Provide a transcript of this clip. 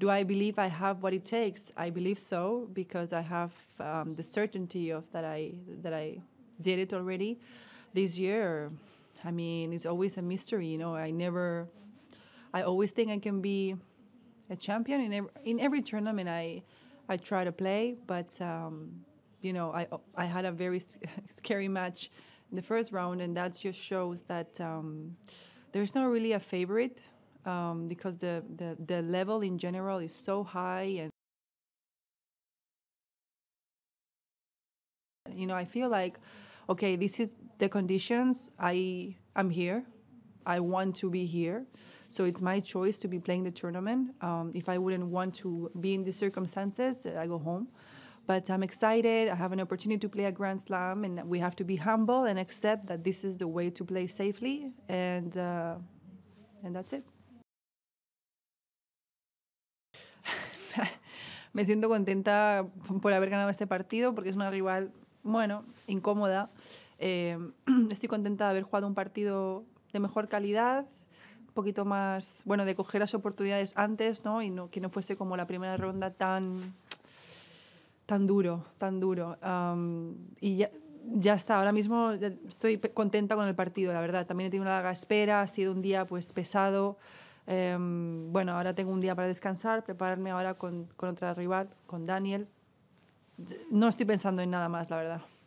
do I believe I have what it takes? I believe so because I have um, the certainty of that I that I did it already this year. I mean, it's always a mystery, you know. I never, I always think I can be a champion in every, in every tournament I I try to play, but um, you know, I I had a very scary match in the first round, and that just shows that um, there's not really a favorite um, because the, the, the level in general is so high and you know i feel like okay this is the conditions i i'm here i want to be here so it's my choice to be playing the tournament um, if i wouldn't want to be in these circumstances i go home but i'm excited i have an opportunity to play a grand slam and we have to be humble and accept that this is the way to play safely and uh, and that's it me siento contenta por haber ganado este partido porque es una rival, bueno, incómoda. Eh, estoy contenta de haber jugado un partido de mejor calidad, un poquito más, bueno, de coger las oportunidades antes, ¿no? Y no, que no fuese como la primera ronda tan, tan duro, tan duro. y ya, ya está, ahora mismo estoy contenta con el partido, la verdad. También he tenido una larga espera, ha sido un día pues pesado. Em, bueno, ahora tengo un día para descansar, prepararme ahora con, con otra rival, con Daniel. No estoy pensando en nada más, la verdad.